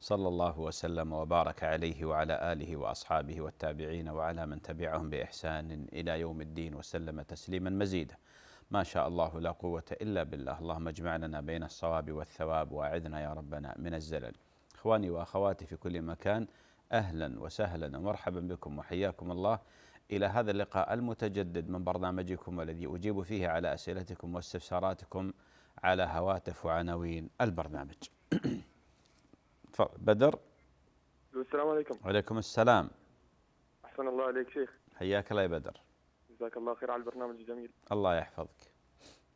صلى الله وسلم وبارك عليه وعلى آله وأصحابه والتابعين وعلى من تبعهم بإحسان إلى يوم الدين وسلم تسليما مزيدا ما شاء الله لا قوة إلا بالله اللهم اجمع لنا بين الصواب والثواب وأعذنا يا ربنا من الزلل إخواني وأخواتي في كل مكان أهلا وسهلا ومرحبا بكم وحياكم الله إلى هذا اللقاء المتجدد من برنامجكم والذي أجيب فيه على أسئلتكم واستفساراتكم على هواتف وعناوين البرنامج بدر السلام عليكم وعليكم السلام أحسن الله عليك شيخ حياك الله يا بدر جزاك الله خير على البرنامج الجميل الله يحفظك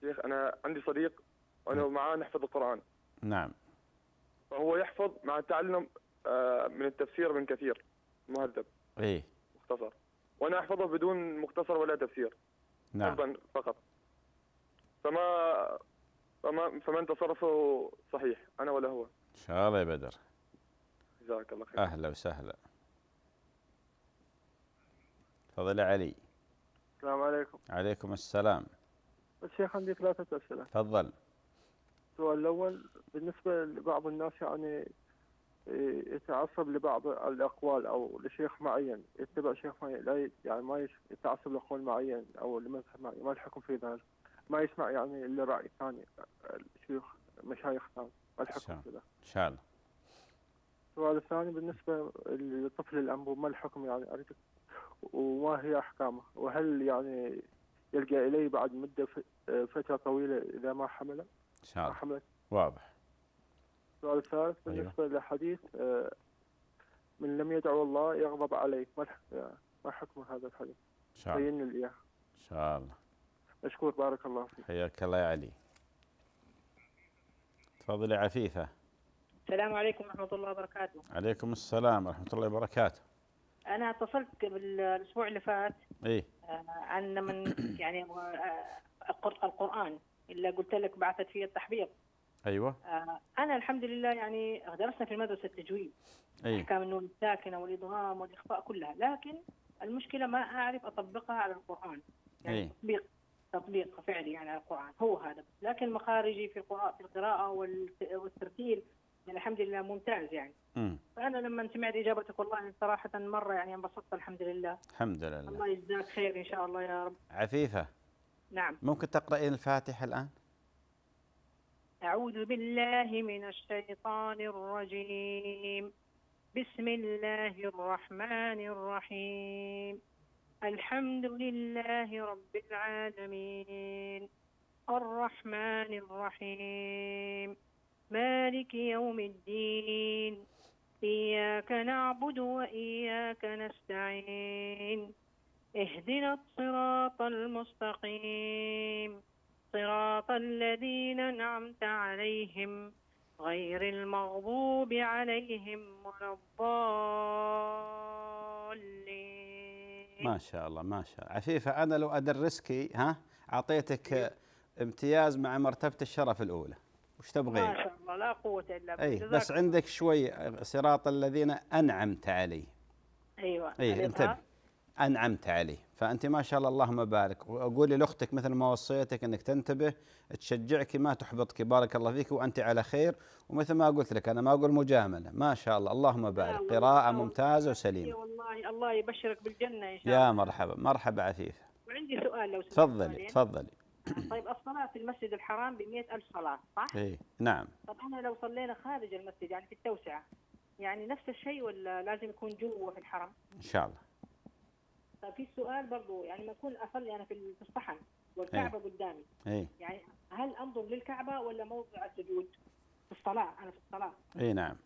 شيخ أنا عندي صديق وأنا نعم. معاه نحفظ القرآن نعم فهو يحفظ مع تعلم آه، من التفسير من كثير مهذب ايه مختصر وانا احفظه بدون مختصر ولا تفسير نعم فقط فما فما فمن تصرفه صحيح انا ولا هو ان شاء الله يا بدر جزاك الله خير اهلا وسهلا تفضل علي السلام عليكم عليكم السلام الشيخ عندي ثلاثة أسئلة تفضل السؤال الأول بالنسبة لبعض الناس يعني إيه، يتعصب لبعض الأقوال أو لشيخ معين يتبع شيخ معين لا يعني ما يتعصب لقول معين أو لمذهب معين ما الحكم في ذلك ما يسمع يعني إلا رأي ثاني شيوخ مشايخ ثاني ما الحكم في ذلك إن شاء الله السؤال الثاني بالنسبة لطفل الأنبوب ما الحكم يعني أرجوك وما هي أحكامه وهل يعني يلجأ إليه بعد مدة فترة طويلة إذا ما حمله؟ ما حملت واضح السؤال الثالث أيوه. بالنسبة أيوه. لحديث آه، من لم يدعو الله يغضب عليه ما آه، ما حكم هذا الحديث؟ إن شاء الله بين لي إياه إن شاء الله مشكور بارك الله فيك حياك الله يا علي تفضلي عفيفه السلام عليكم ورحمة الله وبركاته. عليكم السلام ورحمة الله وبركاته. أنا اتصلت قبل الأسبوع اللي فات. إيه. آه، عن من يعني آه، القرآن اللي قلت لك بعثت فيه التحبيط. أيوه. آه، أنا الحمد لله يعني درسنا في المدرسة التجويد. أيوه. أحكام النون الساكنة والإدغام والإخفاء كلها، لكن المشكلة ما أعرف أطبقها على القرآن. يعني أيوه. تطبيق تطبيق فعلي يعني على القرآن، هو هذا، لكن مخارجي في القراءة في القراءة والترتيل يعني الحمد لله ممتاز يعني مم. فانا لما سمعت اجابتك والله صراحه مره يعني انبسطت الحمد لله الحمد لله الله يجزاك خير ان شاء الله يا رب عفيفه نعم ممكن تقرأين الفاتحه الان اعوذ بالله من الشيطان الرجيم بسم الله الرحمن الرحيم الحمد لله رب العالمين الرحمن الرحيم مالك يوم الدين إياك نعبد وإياك نستعين اهدنا الصراط المستقيم صراط الذين أنعمت عليهم غير المغضوب عليهم ولا الضالين ما شاء الله ما شاء الله عفيفة أنا لو أدرسك ها أعطيتك إيه. امتياز مع مرتبة الشرف الأولى وش تبغي؟ ما شاء الله لا قوة إلا بالله أي بس عندك شوي صراط الذين أنعمت عليه أيوة أي انتبه أنعمت عليه فأنت ما شاء الله اللهم بارك وأقولي لأختك مثل ما وصيتك أنك تنتبه تشجعك ما تحبطك بارك الله فيك وأنت على خير ومثل ما قلت لك أنا ما أقول مجاملة ما شاء الله اللهم بارك الله قراءة الله ممتازة وسليمة والله الله يبشرك بالجنة إن شاء الله يا مرحبا مرحبا عفيفة وعندي سؤال لو تفضلي تفضلي آه، طيب الصلاة في المسجد الحرام ب ألف صلاة صح؟ إيه نعم طب أنا لو صلينا خارج المسجد يعني في التوسعة يعني نفس الشيء ولا لازم يكون جوا في الحرم؟ إن شاء الله طيب في سؤال برضو يعني ما أكون أصلي أنا في الصحن والكعبة إيه. قدامي إيه يعني هل أنظر للكعبة ولا موضع السجود؟ في الصلاة أنا في الصلاة إيه نعم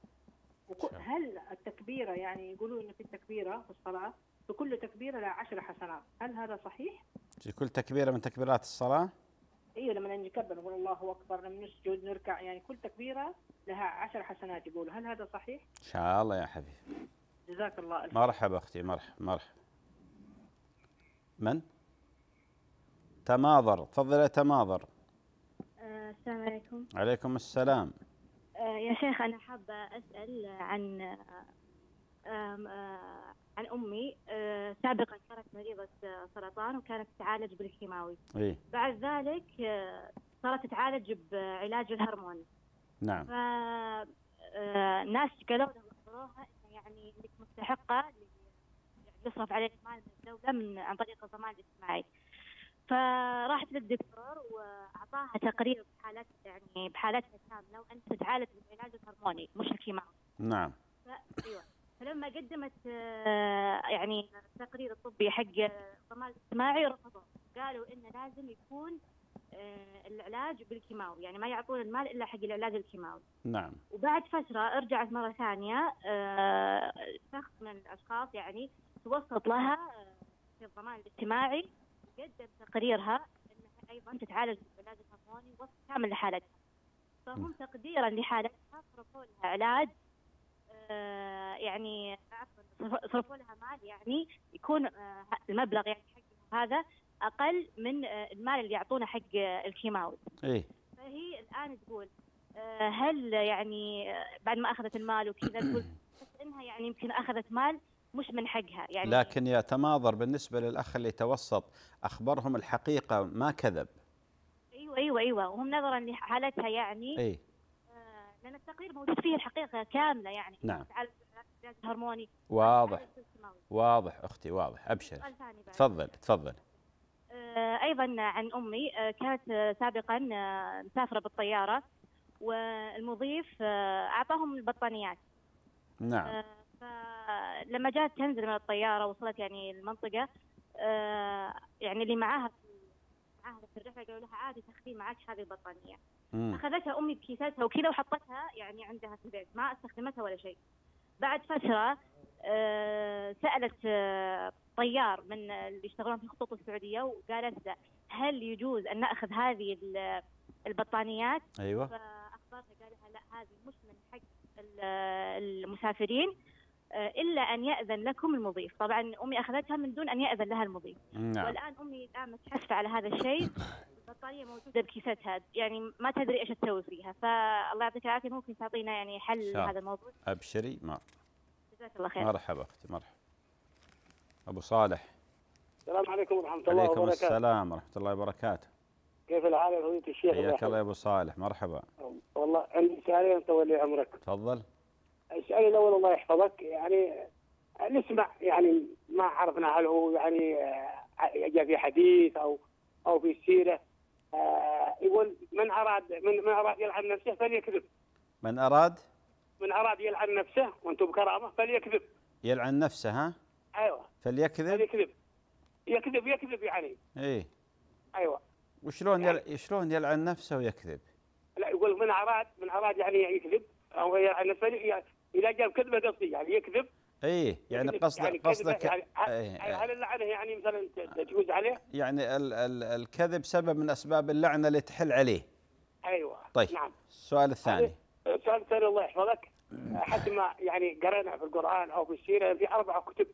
هل التكبيرة يعني يقولوا إنه في التكبيرة في الصلاة بكل تكبيرة لها عشر حسنات هل هذا صحيح؟ في كل تكبيرة من تكبيرات الصلاة؟ ايوه لما نكبر نقول الله اكبر لما نسجد نركع يعني كل تكبيره لها عشر حسنات يقولوا هل هذا صحيح؟ ان شاء الله يا حبيبي جزاك الله الف مرحبا اختي مرحبا مرحبا من؟ تماظر تفضل يا آه، السلام عليكم عليكم السلام آه، يا شيخ انا حابه اسال عن آه، عن امي آه، سابقا كانت مريضه آه، سرطان وكانت تتعالج بالكيماوي إيه؟ بعد ذلك صارت تتعالج بعلاج الهرمون نعم فالناس قالوا لها وخبروها انه يعني انك مستحقه يعني يصرف عليك مال من الدوله من عن طريق الضمان الاجتماعي فراحت للدكتور واعطاها تقرير بحالات يعني بحالتها كامله وانت تتعالج بالعلاج الهرموني مش الكيماوي نعم ف... ايوه فلما قدمت آه، يعني التقرير الطبي حق الضمان الاجتماعي رفضوه قالوا انه لازم يكون آه، العلاج بالكيماوي يعني ما يعطون المال الا حق العلاج الكيماوي نعم وبعد فتره رجعت مره ثانيه آه، شخص من الاشخاص يعني توسط لها في الضمان الاجتماعي قدم تقريرها انها ايضا تتعالج بالعلاج الهرموني وصف كامل لحالتها فهم تقديرا لحالتها صرفوا لها علاج آه، يعني صرفوا لها مال يعني يكون آه، المبلغ يعني حق هذا اقل من آه، المال اللي يعطونه حق الكيماوي. ايه فهي الان تقول هل يعني بعد ما اخذت المال وكذا تقول انها يعني يمكن اخذت مال مش من حقها يعني لكن يا تماضر بالنسبه للاخ اللي توسط اخبرهم الحقيقه ما كذب. ايوه ايوه ايوه وهم نظرا لحالتها يعني أيه؟ لان التقرير موجود فيه الحقيقه كامله يعني نعم هرموني واضح واضح اختي واضح ابشر تفضل تفضل آه، ايضا عن امي آه، كانت آه، سابقا مسافره بالطياره والمضيف اعطاهم البطانيات نعم فلما جات تنزل من الطياره وصلت يعني المنطقه يعني اللي معاها معاها في الرحله قالوا لها عادي تاخذين معك هذه البطانيه اخذتها امي بكيستها وكذا وحطتها يعني عندها في البيت ما استخدمتها ولا شيء بعد فتره آه، سالت آه، طيار من اللي يشتغلون في الخطوط السعوديه وقالت له هل يجوز ان ناخذ هذه البطانيات؟ ايوه فاخبرتها قال لها لا هذه مش من حق المسافرين آه، الا ان ياذن لكم المضيف طبعا امي اخذتها من دون ان ياذن لها المضيف نعم. والان امي الان متحسفه على هذا الشيء البطاريه موجوده بكيستها يعني ما تدري ايش تسوي فيها فالله يعطيك العافيه ممكن تعطينا يعني حل شاء. هذا الموضوع ابشري ما جزاك الله خير مرحبا اختي مرحبا ابو صالح السلام عليكم ورحمه الله عليكم وبركاته وعليكم السلام ورحمه الله وبركاته كيف الحال يا فضيله الشيخ حياك الله يا ابو صالح مرحبا والله عندي سؤالين طول لي عمرك تفضل السؤال الاول الله يحفظك يعني نسمع يعني ما عرفنا هل هو يعني آه، جاء في حديث او او في سيره آه، يقول من اراد من من اراد يلعن نفسه فليكذب من اراد من اراد يلعن نفسه وانتم بكرامه فليكذب يلعن نفسه ها؟ ايوه فليكذب فليكذب يكذب يكذب يعني ايه ايوه وشلون يعني يل... شلون يلعن نفسه ويكذب؟ لا يقول من اراد من اراد يعني يكذب او يلعن نفسه اذا جاب كذبه قصدي يعني يكذب ايه يعني قصدك يعني قصدك يعني إيه، إيه. هل اللعنه يعني مثلا تجوز عليه؟ يعني ال ال الكذب سبب من اسباب اللعنه اللي تحل عليه. ايوه طيب نعم السؤال الثاني السؤال الثاني الله يحفظك حسب ما يعني قرينا في القرآن أو في السيرة في أربع كتب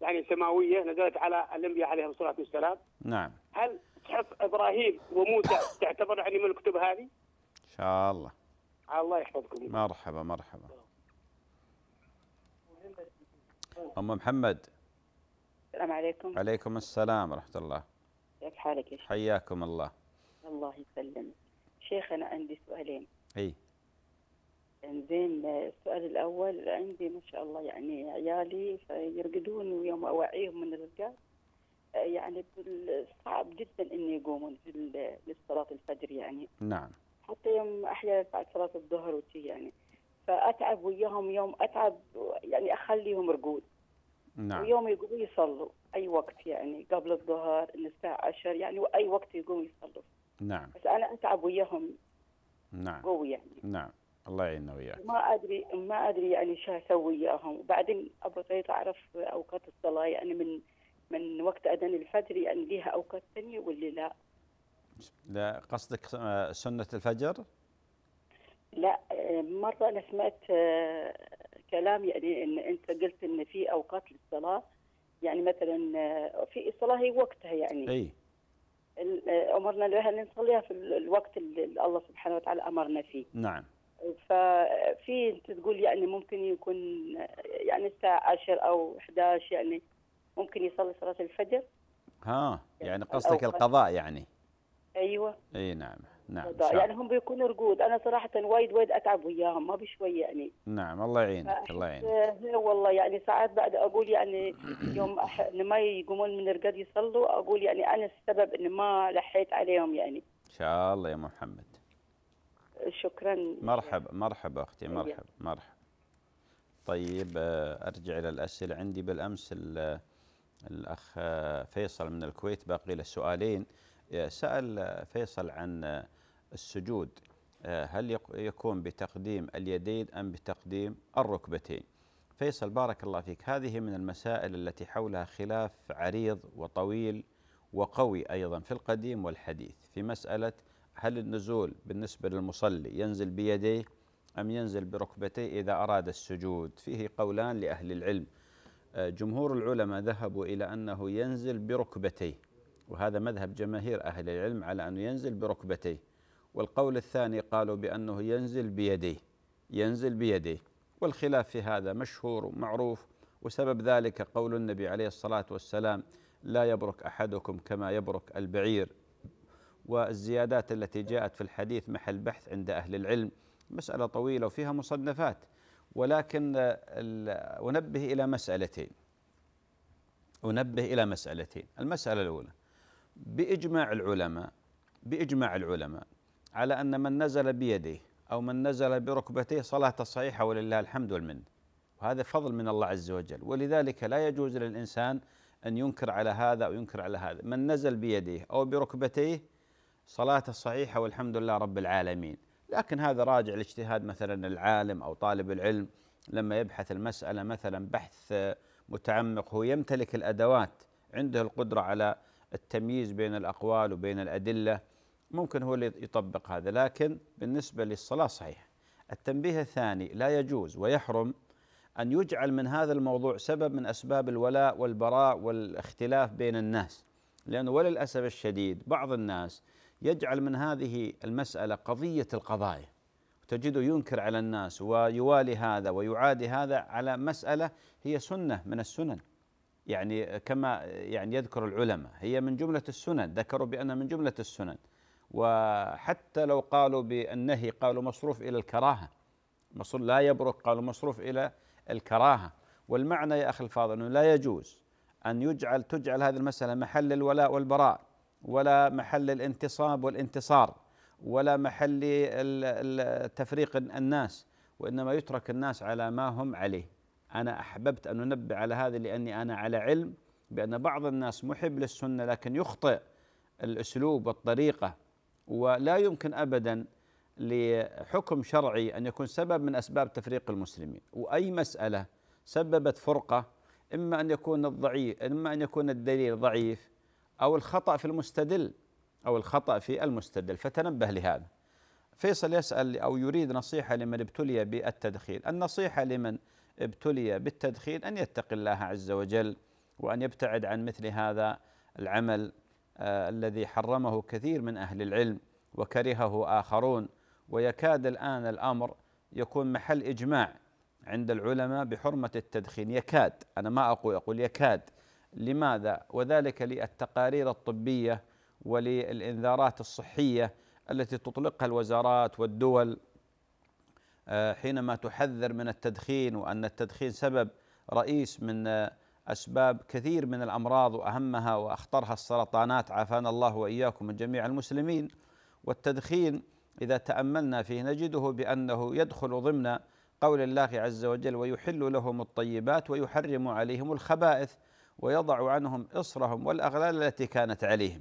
يعني سماوية نزلت على الأنبياء عليهم الصلاة والسلام نعم هل تحط إبراهيم وموسى تعتبر يعني من الكتب هذه؟ إن شاء الله الله يحفظكم مرحبا مرحبا أم محمد السلام عليكم عليكم السلام ورحمة الله كيف حالك يا شيخ حياكم الله الله يسلمك شيخ أنا عندي سؤالين أي انزين السؤال الأول عندي ما شاء الله يعني عيالي يرقدون ويوم أوعيهم من الرقاد يعني صعب جدا أن يقومون في للصلاة الفجر يعني نعم حتى يوم أحيانا بعد صلاة الظهر وشي يعني فاتعب وياهم يوم اتعب يعني اخليهم رقود نعم ويوم يقوموا يصلوا اي وقت يعني قبل الظهر الساعه 10 يعني اي وقت يقوموا يصلوا نعم بس انا اتعب وياهم نعم قوي يعني نعم الله يعيننا وياك ما ادري ما ادري يعني شو اسوي وياهم وبعدين ابغى اعرف اوقات الصلاه يعني من من وقت اذان الفجر يعني ليها اوقات ثانيه ولا لا لا قصدك سنه الفجر؟ لا آه، مرة أنا سمعت آه، كلام يعني إن أنت قلت إن في أوقات للصلاة يعني مثلا آه، في الصلاة هي وقتها يعني أي أمرنا ان نصليها في الوقت اللي الله سبحانه وتعالى أمرنا فيه نعم ففي أنت تقول يعني ممكن يكون يعني الساعة 10 أو 11 يعني ممكن يصلي صلاة الفجر ها يعني قصدك القضاء يعني أيوة أي نعم نعم يعني هم بيكونوا رقود انا صراحه وايد وايد اتعب وياهم ما بشوي يعني نعم الله يعينك الله يعينك إيه، إيه والله يعني ساعات بعد اقول يعني يوم أح... إن ما يقومون من الرقد يصلوا اقول يعني انا السبب ان ما لحيت عليهم يعني ان شاء الله يا محمد شكرا مرحبا مرحبا اختي مرحبا مرحبا طيب آه، ارجع الى الاسئله عندي بالامس الاخ آه، فيصل من الكويت باقي له سؤالين سال آه، فيصل عن السجود آه، هل يكون بتقديم اليدين أم بتقديم الركبتين فيصل بارك الله فيك هذه من المسائل التي حولها خلاف عريض وطويل وقوي أيضا في القديم والحديث في مسألة هل النزول بالنسبة للمصلي ينزل بيديه أم ينزل بركبتيه إذا أراد السجود فيه قولان لأهل العلم آه، جمهور العلماء ذهبوا إلى أنه ينزل بركبتيه وهذا مذهب جماهير أهل العلم على أنه ينزل بركبتيه والقول الثاني قالوا بأنه ينزل بيديه ينزل بيديه والخلاف في هذا مشهور ومعروف وسبب ذلك قول النبي عليه الصلاة والسلام لا يبرك أحدكم كما يبرك البعير والزيادات التي جاءت في الحديث محل بحث عند أهل العلم مسألة طويلة وفيها مصنفات ولكن أنبه إلى مسألتين أنبه إلى مسألتين المسألة الأولى بإجماع العلماء بإجماع العلماء على أن من نزل بيده أو من نزل بركبتيه صلاة صحيحة ولله الحمد والمن وهذا فضل من الله عز وجل ولذلك لا يجوز للإنسان أن ينكر على هذا أو ينكر على هذا من نزل بيده أو بركبتيه صلاة صحيحة والحمد لله رب العالمين لكن هذا راجع لاجتهاد مثلا العالم أو طالب العلم لما يبحث المسألة مثلا بحث متعمق هو يمتلك الأدوات عنده القدرة على التمييز بين الأقوال وبين الأدلة ممكن هو اللي يطبق هذا لكن بالنسبة للصلاة صحيح التنبيه الثاني لا يجوز ويحرم أن يجعل من هذا الموضوع سبب من أسباب الولاء والبراء والاختلاف بين الناس لأنه وللأسف الشديد بعض الناس يجعل من هذه المسألة قضية القضايا تجده ينكر على الناس ويوالي هذا ويعادي هذا على مسألة هي سنة من السنن يعني كما يعني يذكر العلماء هي من جملة السنن ذكروا بأنها من جملة السنن وحتى لو قالوا بالنهي قالوا مصروف إلى الكراهة مصروف لا يبرك قالوا مصروف إلى الكراهة والمعنى يا أخي الفاضل أنه لا يجوز أن يجعل تجعل هذه المسألة محل الولاء والبراء ولا محل الانتصاب والانتصار ولا محل تفريق الناس وإنما يترك الناس على ما هم عليه أنا أحببت أن أنبه على هذا لأني أنا على علم بأن بعض الناس محب للسنة لكن يخطئ الأسلوب والطريقة ولا يمكن ابدا لحكم شرعي ان يكون سبب من اسباب تفريق المسلمين، واي مساله سببت فرقه اما ان يكون الضعيف اما ان يكون الدليل ضعيف او الخطا في المستدل او الخطا في المستدل فتنبه لهذا. فيصل يسال او يريد نصيحه لمن ابتلي بالتدخين، النصيحه لمن ابتلي بالتدخين ان يتقي الله عز وجل وان يبتعد عن مثل هذا العمل آه، الذي حرمه كثير من أهل العلم وكرهه آخرون ويكاد الآن الأمر يكون محل إجماع عند العلماء بحرمة التدخين يكاد أنا ما أقول أقول يكاد لماذا؟ وذلك للتقارير الطبية وللإنذارات الصحية التي تطلقها الوزارات والدول آه، حينما تحذر من التدخين وأن التدخين سبب رئيس من آه، أسباب كثير من الأمراض وأهمها وأخطرها السرطانات عافانا الله وإياكم من جميع المسلمين والتدخين إذا تأملنا فيه نجده بأنه يدخل ضمن قول الله عز وجل ويحل لهم الطيبات ويحرم عليهم الخبائث ويضع عنهم إصرهم والأغلال التي كانت عليهم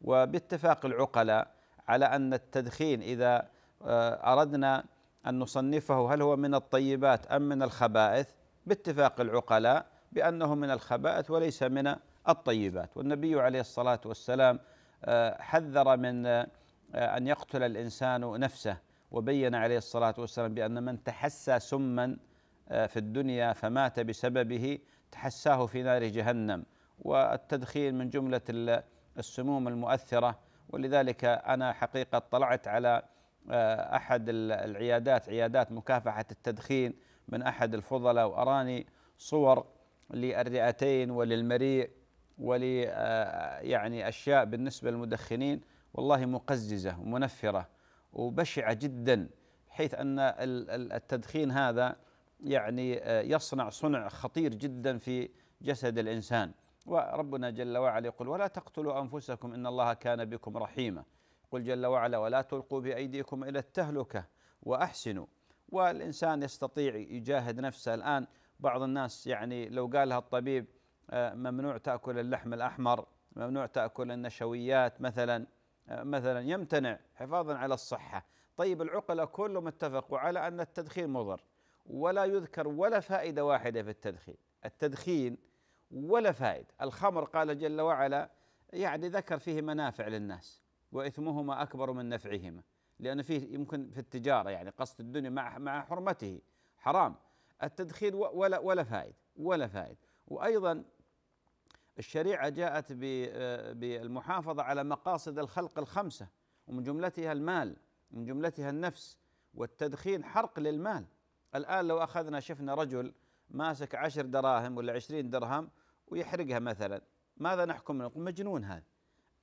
وباتفاق العقلاء على أن التدخين إذا آه، أردنا أن نصنفه هل هو من الطيبات أم من الخبائث باتفاق العقلاء بأنه من الخبائث وليس من الطيبات والنبي عليه الصلاة والسلام آه، حذر من آه، أن يقتل الإنسان نفسه وبين عليه الصلاة والسلام بأن من تحسى سما آه، في الدنيا فمات بسببه تحساه في نار جهنم والتدخين من جملة السموم المؤثرة ولذلك أنا حقيقة طلعت على أحد العيادات عيادات مكافحة التدخين من أحد الفضلاء وأراني صور للرئتين وللمريء ول آه، يعني أشياء بالنسبة للمدخنين والله مقززة ومنفرة وبشعة جدا بحيث أن التدخين هذا يعني آه، يصنع صنع خطير جدا في جسد الإنسان وربنا جل وعلا يقول ولا تقتلوا أنفسكم إن الله كان بكم رحيما قل جل وعلا ولا تلقوا بأيديكم إلى التهلكة وأحسنوا والإنسان يستطيع يجاهد نفسه الآن بعض الناس يعني لو قالها الطبيب آه، ممنوع تاكل اللحم الاحمر ممنوع تاكل النشويات مثلا آه، مثلا يمتنع حفاظا على الصحه طيب العقلاء كلهم اتفقوا على ان التدخين مضر ولا يذكر ولا فائده واحده في التدخين التدخين ولا فائده الخمر قال جل وعلا يعني ذكر فيه منافع للناس واثمهما اكبر من نفعهما لان فيه يمكن في التجاره يعني قصد الدنيا مع مع حرمته حرام التدخين ولا ولا فائد ولا فائد وايضا الشريعه جاءت آه، بالمحافظه على مقاصد الخلق الخمسه ومن جملتها المال من جملتها النفس والتدخين حرق للمال الان لو اخذنا شفنا رجل ماسك عشر دراهم ولا عشرين درهم ويحرقها مثلا ماذا نحكم نقول مجنون هذا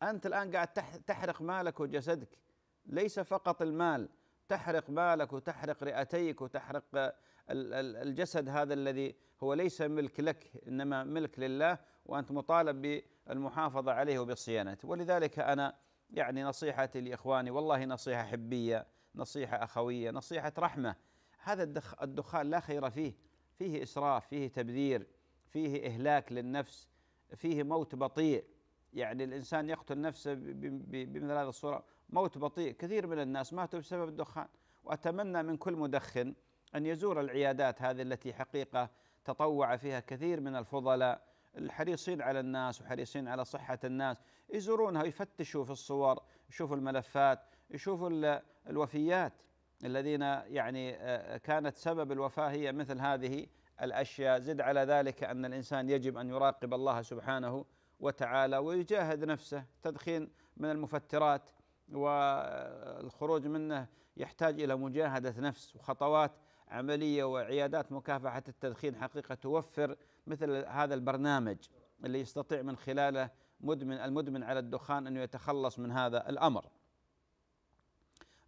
أنت الآن قاعد تحرق مالك وجسدك ليس فقط المال تحرق مالك وتحرق رئتيك وتحرق الجسد هذا الذي هو ليس ملك لك انما ملك لله وانت مطالب بالمحافظه عليه وبصيانته ولذلك انا يعني نصيحتي لاخواني والله نصيحه حبيه نصيحه اخويه نصيحه رحمه هذا الدخان لا خير فيه فيه اسراف فيه تبذير فيه اهلاك للنفس فيه موت بطيء يعني الانسان يقتل نفسه بمثل هذه الصوره موت بطيء كثير من الناس ماتوا بسبب الدخان واتمنى من كل مدخن أن يزور العيادات هذه التي حقيقة تطوع فيها كثير من الفضلاء الحريصين على الناس وحريصين على صحة الناس يزورونها ويفتشوا في الصور يشوفوا الملفات يشوفوا الوفيات الذين يعني آه، كانت سبب الوفاة هي مثل هذه الأشياء زد على ذلك أن الإنسان يجب أن يراقب الله سبحانه وتعالى ويجاهد نفسه تدخين من المفترات والخروج منه يحتاج إلى مجاهدة نفس وخطوات عمليه وعيادات مكافحه التدخين حقيقه توفر مثل هذا البرنامج اللي يستطيع من خلاله مدمن المدمن على الدخان انه يتخلص من هذا الامر.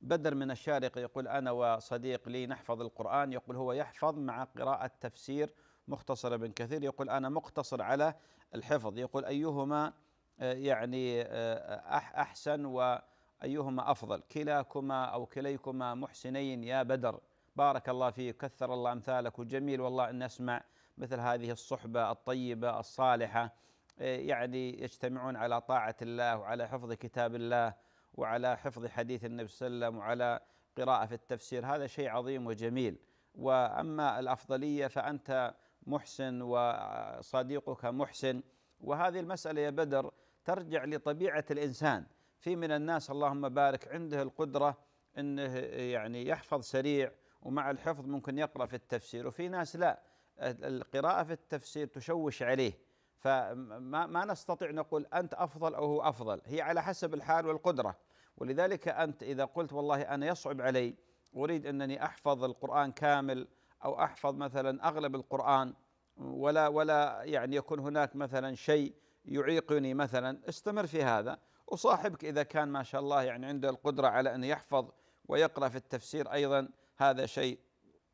بدر من الشارقة يقول أنا وصديق لي نحفظ القرآن يقول هو يحفظ مع قراءة تفسير مختصر ابن كثير يقول أنا مقتصر على الحفظ يقول أيهما آه، يعني آه، أحسن وأيهما أفضل كلاكما أو كليكما محسنين يا بدر بارك الله فيك كثر الله أمثالك وجميل والله أن نسمع مثل هذه الصحبة الطيبة الصالحة إيه، يعني يجتمعون على طاعة الله وعلى حفظ كتاب الله وعلى حفظ حديث النبي صلى الله عليه وسلم وعلى قراءة في التفسير هذا شيء عظيم وجميل وأما الأفضلية فأنت محسن وصديقك محسن وهذه المسألة يا بدر ترجع لطبيعة الإنسان في من الناس اللهم بارك عنده القدرة أنه يعني يحفظ سريع ومع الحفظ ممكن يقرأ في التفسير وفي ناس لا القراءة في التفسير تشوش عليه فما ما نستطيع نقول أنت أفضل أو هو أفضل هي على حسب الحال والقدرة ولذلك أنت إذا قلت والله أنا يصعب علي أريد أنني أحفظ القرآن كامل أو أحفظ مثلا أغلب القرآن ولا ولا يعني يكون هناك مثلا شيء يعيقني مثلا استمر في هذا وصاحبك إذا كان ما شاء الله يعني عنده القدرة على أن يحفظ ويقرأ في التفسير أيضا هذا شيء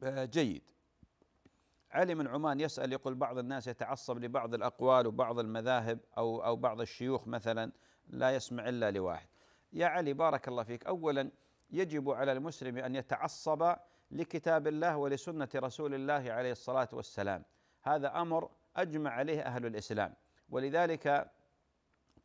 آه، جيد علي من عمان يسأل يقول بعض الناس يتعصب لبعض الأقوال وبعض المذاهب أو أو بعض الشيوخ مثلا لا يسمع إلا لواحد يا علي بارك الله فيك أولا يجب على المسلم أن يتعصب لكتاب الله ولسنة رسول الله عليه الصلاة والسلام هذا أمر أجمع عليه أهل الإسلام ولذلك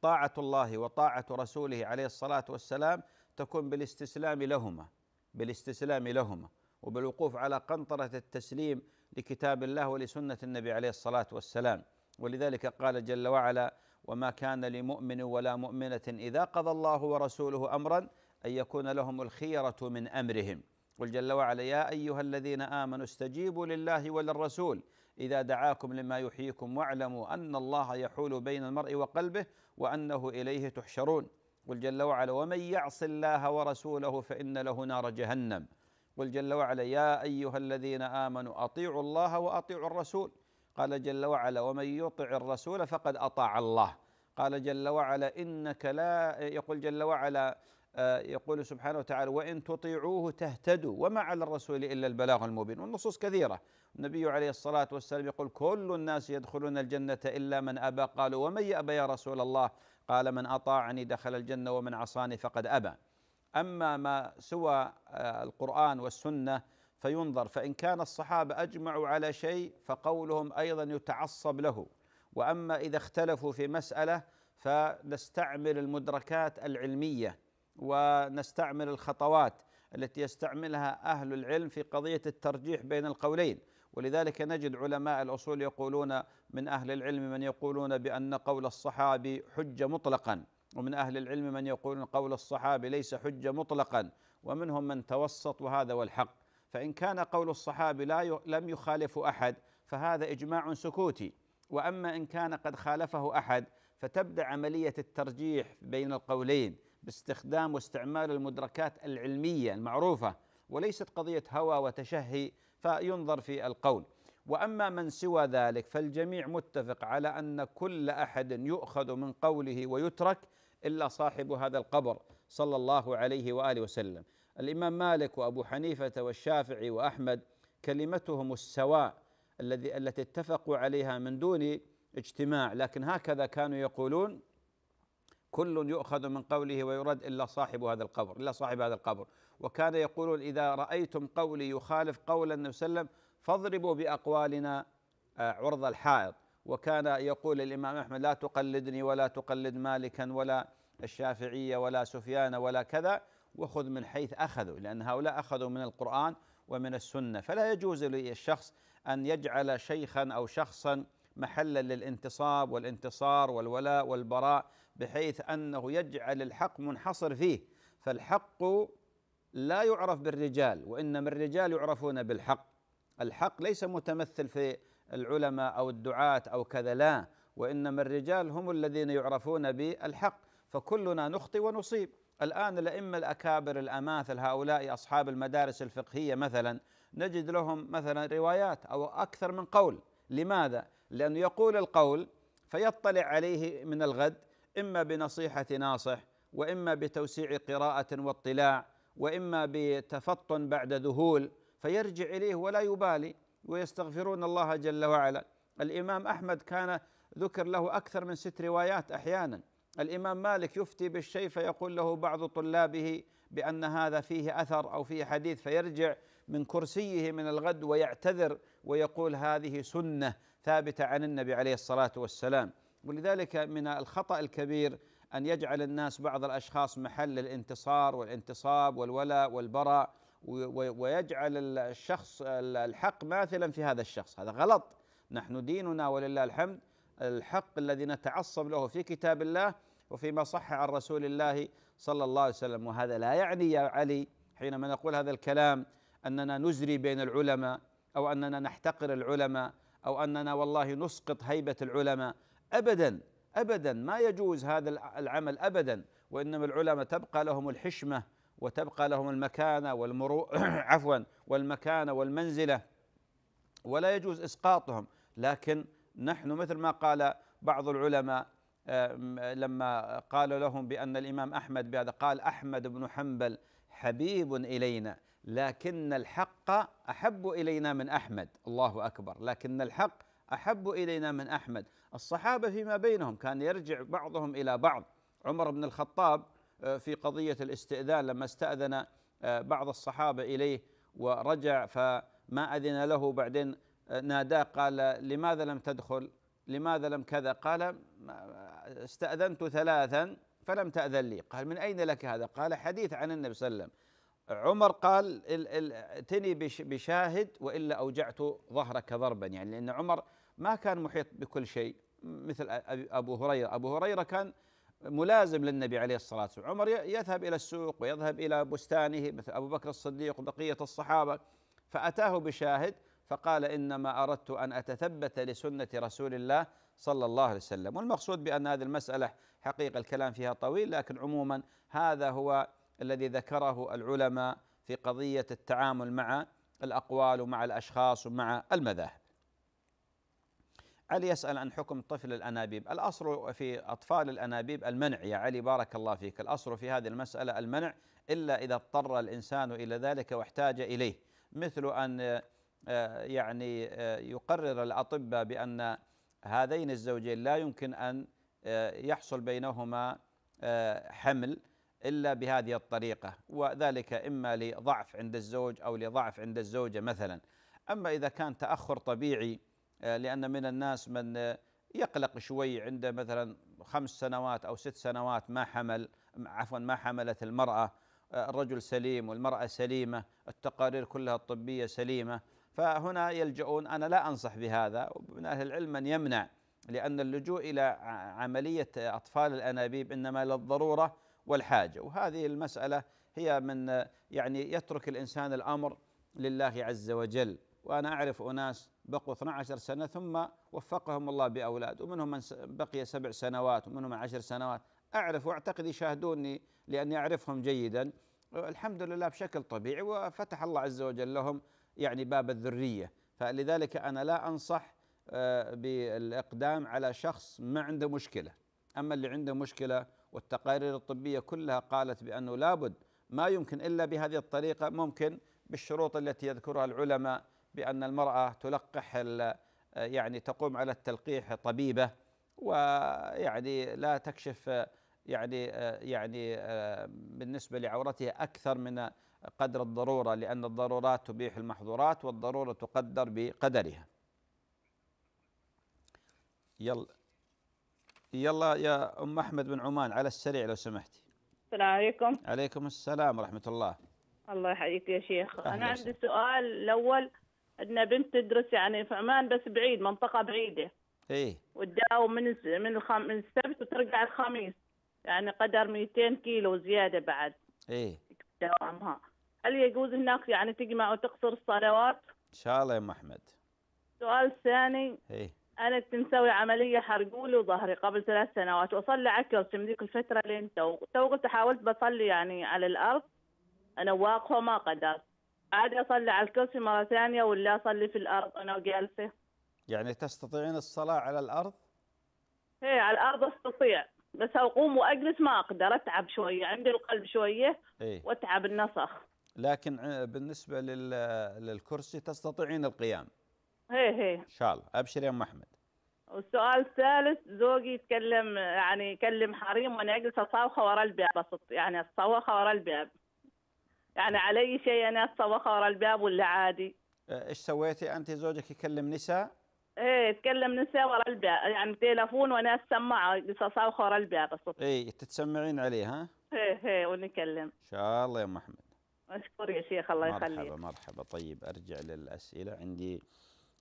طاعة الله وطاعة رسوله عليه الصلاة والسلام تكون بالاستسلام لهما بالاستسلام لهما وبالوقوف على قنطرة التسليم لكتاب الله ولسنة النبي عليه الصلاة والسلام ولذلك قال جل وعلا وما كان لمؤمن ولا مؤمنة إذا قضى الله ورسوله أمرا أن يكون لهم الخيرة من أمرهم قل جل وعلا يا أيها الذين آمنوا استجيبوا لله وللرسول إذا دعاكم لما يحييكم واعلموا أن الله يحول بين المرء وقلبه وأنه إليه تحشرون قل جل وعلا ومن يعص الله ورسوله فإن له نار جهنم قل جل وعلا يا أيها الذين آمنوا أطيعوا الله وأطيعوا الرسول قال جل وعلا ومن يطع الرسول فقد أطاع الله قال جل وعلا إنك لا يقول جل وعلا آه، يقول سبحانه وتعالى وإن تطيعوه تهتدوا وما على الرسول إلا البلاغ المبين والنصوص كثيرة النبي عليه الصلاة والسلام يقول كل الناس يدخلون الجنة إلا من أبى قالوا ومن يأبى يا رسول الله قال من أطاعني دخل الجنة ومن عصاني فقد أبى أما ما سوى آه، القرآن والسنة فينظر فإن كان الصحابة أجمعوا على شيء فقولهم أيضا يتعصب له وأما إذا اختلفوا في مسألة فنستعمل المدركات العلمية ونستعمل الخطوات التي يستعملها أهل العلم في قضية الترجيح بين القولين ولذلك نجد علماء الأصول يقولون من أهل العلم من يقولون بأن قول الصحابي حجة مطلقا ومن أهل العلم من يقول قول الصحابي ليس حجة مطلقا ومنهم من توسط وهذا والحق فإن كان قول الصحابي لا لم يخالف أحد فهذا إجماع سكوتي وأما إن كان قد خالفه أحد فتبدأ عملية الترجيح بين القولين باستخدام واستعمال المدركات العلمية المعروفة وليست قضية هوى وتشهي فينظر في القول واما من سوى ذلك فالجميع متفق على ان كل احد يؤخذ من قوله ويترك الا صاحب هذا القبر صلى الله عليه واله وسلم. الامام مالك وابو حنيفه والشافعي واحمد كلمتهم السواء الذي التي اتفقوا عليها من دون اجتماع لكن هكذا كانوا يقولون كل يؤخذ من قوله ويرد الا صاحب هذا القبر الا صاحب هذا القبر وكان يقول إذا رأيتم قولي يخالف قول النبي صلى الله عليه وسلم فاضربوا بأقوالنا آه، عرض الحائط وكان يقول الإمام أحمد لا تقلدني ولا تقلد مالكا ولا الشافعية ولا سفيان ولا كذا وخذ من حيث أخذوا لأن هؤلاء أخذوا من القرآن ومن السنة فلا يجوز للشخص أن يجعل شيخا أو شخصا محلا للانتصاب والانتصار والولاء والبراء بحيث أنه يجعل الحق منحصر فيه فالحق لا يعرف بالرجال وإنما الرجال يعرفون بالحق الحق ليس متمثل في العلماء أو الدعاة أو كذا لا وإنما الرجال هم الذين يعرفون بالحق فكلنا نخطئ ونصيب الآن الأئمة الأكابر الأماثل هؤلاء أصحاب المدارس الفقهية مثلا نجد لهم مثلا روايات أو أكثر من قول لماذا؟ لأنه يقول القول فيطلع عليه من الغد إما بنصيحة ناصح وإما بتوسيع قراءة واطلاع واما بتفطن بعد ذهول فيرجع اليه ولا يبالي ويستغفرون الله جل وعلا الامام احمد كان ذكر له اكثر من ست روايات احيانا الامام مالك يفتي بالشيء فيقول له بعض طلابه بان هذا فيه اثر او فيه حديث فيرجع من كرسيه من الغد ويعتذر ويقول هذه سنه ثابته عن النبي عليه الصلاه والسلام ولذلك من الخطا الكبير أن يجعل الناس بعض الأشخاص محل الانتصار والانتصاب والولاء والبراء ويجعل الشخص الحق ماثلا في هذا الشخص هذا غلط نحن ديننا ولله الحمد الحق الذي نتعصب له في كتاب الله وفيما صح عن رسول الله صلى الله عليه وسلم وهذا لا يعني يا علي حينما نقول هذا الكلام أننا نزري بين العلماء أو أننا نحتقر العلماء أو أننا والله نسقط هيبة العلماء أبدا ابدا ما يجوز هذا العمل ابدا وانما العلماء تبقى لهم الحشمه وتبقى لهم المكانه والمرو عفوا والمكانه والمنزله ولا يجوز اسقاطهم لكن نحن مثل ما قال بعض العلماء لما قال لهم بان الامام احمد بهذا قال احمد بن حنبل حبيب الينا لكن الحق احب الينا من احمد الله اكبر لكن الحق احب الينا من احمد الصحابه فيما بينهم كان يرجع بعضهم الى بعض عمر بن الخطاب آه، في قضيه الاستئذان لما استاذن آه، بعض الصحابه اليه ورجع فما اذن له بعدين آه، ناداه قال لماذا لم تدخل؟ لماذا لم كذا؟ قال استاذنت ثلاثا فلم تاذن لي قال من اين لك هذا؟ قال حديث عن النبي صلى الله عليه وسلم عمر قال ائتني بشاهد والا اوجعت ظهرك ضربا يعني لان عمر ما كان محيط بكل شيء مثل أبو هريرة أبو هريرة كان ملازم للنبي عليه الصلاة والسلام عمر يذهب إلى السوق ويذهب إلى بستانه مثل أبو بكر الصديق وبقية الصحابة فأتاه بشاهد فقال إنما أردت أن أتثبت لسنة رسول الله صلى الله عليه وسلم والمقصود بأن هذه المسألة حقيقة الكلام فيها طويل لكن عموما هذا هو الذي ذكره العلماء في قضية التعامل مع الأقوال ومع الأشخاص ومع المذاهب علي يسأل عن حكم طفل الأنابيب الأصل في أطفال الأنابيب المنع يا علي بارك الله فيك الأصل في هذه المسألة المنع إلا إذا اضطر الإنسان إلى ذلك واحتاج إليه مثل أن آه، يعني آه، يقرر الأطباء بأن هذين الزوجين لا يمكن أن آه، يحصل بينهما حمل إلا بهذه الطريقة وذلك إما لضعف عند الزوج أو لضعف عند الزوجة مثلا أما إذا كان تأخر طبيعي آه، لأن من الناس من آه، يقلق شوي عنده مثلا خمس سنوات أو ست سنوات ما حمل عفوا ما حملت المرأة آه، الرجل سليم والمرأة سليمة التقارير كلها الطبية سليمة فهنا يلجؤون أنا لا أنصح بهذا ومن أهل العلم من يمنع لأن اللجوء إلى عملية أطفال الأنابيب إنما للضرورة والحاجة وهذه المسألة هي من يعني يترك الإنسان الأمر لله عز وجل وأنا أعرف أناس بقوا 12 سنة ثم وفقهم الله بأولاد ومنهم من بقي سبع سنوات ومنهم عشر سنوات أعرف وأعتقد يشاهدوني لأني أعرفهم جيدا الحمد لله بشكل طبيعي وفتح الله عز وجل لهم يعني باب الذرية فلذلك أنا لا أنصح آه، بالإقدام على شخص ما عنده مشكلة أما اللي عنده مشكلة والتقارير الطبية كلها قالت بأنه لابد ما يمكن إلا بهذه الطريقة ممكن بالشروط التي يذكرها العلماء بأن المرأة تلقح يعني تقوم على التلقيح طبيبة ويعني لا تكشف يعني يعني بالنسبة لعورتها أكثر من قدر الضرورة لأن الضرورات تبيح المحظورات والضرورة تقدر بقدرها يلا يلا يا أم أحمد بن عمان على السريع لو سمحتي السلام عليكم عليكم السلام ورحمة الله الله يحييك يا شيخ أنا عندي سؤال الأول عندنا بنت تدرس يعني في عمان بس بعيد منطقه بعيده ايه وتداوم من من الخم... من السبت وترجع الخميس يعني قدر 200 كيلو زياده بعد ايه دوامها هل يجوز هناك يعني تجمع وتقصر الصلوات؟ ان شاء الله يا ام احمد سؤال ثاني ايه انا كنت مسوي عمليه حرقولي وظهري قبل ثلاث سنوات واصلي على الكرسي من ذيك الفتره لين تو تو حاولت بصلي يعني على الارض انا واقفه ما قدرت عاد اصلي على الكرسي مره ثانيه ولا اصلي في الارض انا وجالسه يعني تستطيعين الصلاه على الارض؟ ايه على الارض استطيع بس اقوم واجلس ما اقدر اتعب شويه عندي القلب شويه إيه؟ واتعب النسخ لكن بالنسبه لل... للكرسي تستطيعين القيام ايه ايه ان شاء الله ابشر يا ام احمد والسؤال الثالث زوجي يتكلم يعني يكلم حريم وانا اجلس اصوخه ورا الباب يعني اصوخه ورا الباب يعني علي شيء انا اتصوخ ورا الباب ولا عادي؟ أه، ايش سويتي انت زوجك يكلم نساء؟ ايه يتكلم نساء ورا الباب يعني تليفون وانا سماعه بس ورا الباب الصوت ايه تتسمعين عليه ها؟ ايه ايه ونكلم ان شاء الله يا ام احمد اشكر يا شيخ الله يخليك مرحبا مرحبا طيب ارجع للاسئله عندي